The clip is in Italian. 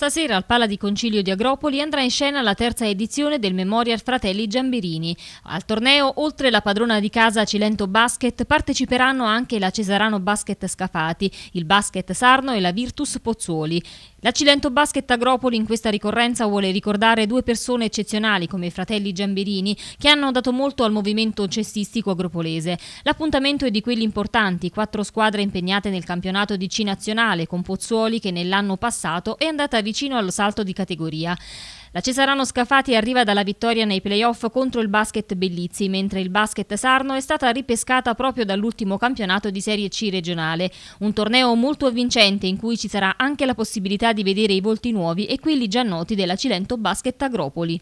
Stasera al Pala di Concilio di Agropoli andrà in scena la terza edizione del Memorial Fratelli Giambirini. Al torneo, oltre la padrona di casa Cilento Basket, parteciperanno anche la Cesarano Basket Scafati, il Basket Sarno e la Virtus Pozzuoli. La Cilento Basket Agropoli in questa ricorrenza vuole ricordare due persone eccezionali come i fratelli Giambirini che hanno dato molto al movimento cestistico agropolese. L'appuntamento è di quelli importanti, quattro squadre impegnate nel campionato di C nazionale con Pozzuoli che nell'anno passato è andata a vicino allo salto di categoria. La Cesarano Scafati arriva dalla vittoria nei playoff contro il basket Bellizzi, mentre il basket Sarno è stata ripescata proprio dall'ultimo campionato di Serie C regionale, un torneo molto avvincente in cui ci sarà anche la possibilità di vedere i volti nuovi e quelli già noti della Cilento Basket Agropoli.